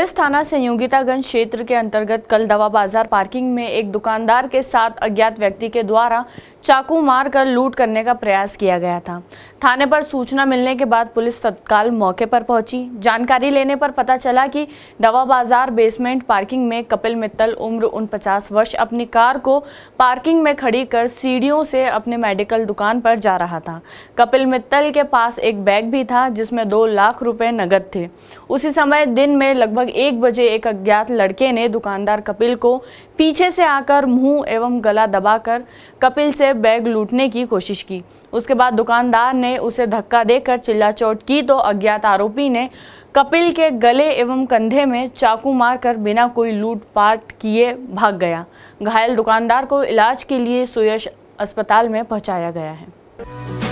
police थाना संयोगितागंज क्षेत्र के अंतर्गत कल दवा बाजार पार्किंग में एक दुकानदार के साथ अज्ञात व्यक्ति के द्वारा चाकू मारकर लूट करने का प्रयास किया गया था थाने पर सूचना मिलने के बाद पुलिस तत्काल मौके पर पहुंची जानकारी लेने पर पता चला कि दवा बाजार बेसमेंट पार्किंग में कपिल मित्तल उम्र उन वर्ष अपनी कार को पार्किंग में खड़ी कर सीढ़ियों से अपने मेडिकल दुकान पर जा रहा था कपिल मित्तल के पास एक बैग भी था जिसमें दो लाख रुपये नगद थे उसी समय दिन में लगभग एक बजे एक अज्ञात लड़के ने दुकानदार कपिल को पीछे से आकर मुंह एवं गला दबाकर कपिल से बैग लूटने की कोशिश की उसके बाद दुकानदार ने उसे धक्का देकर चिल्ला चोट की तो अज्ञात आरोपी ने कपिल के गले एवं कंधे में चाकू मारकर बिना कोई लूटपाट किए भाग गया घायल दुकानदार को इलाज के लिए सुयश अस्पताल में पहुंचाया गया है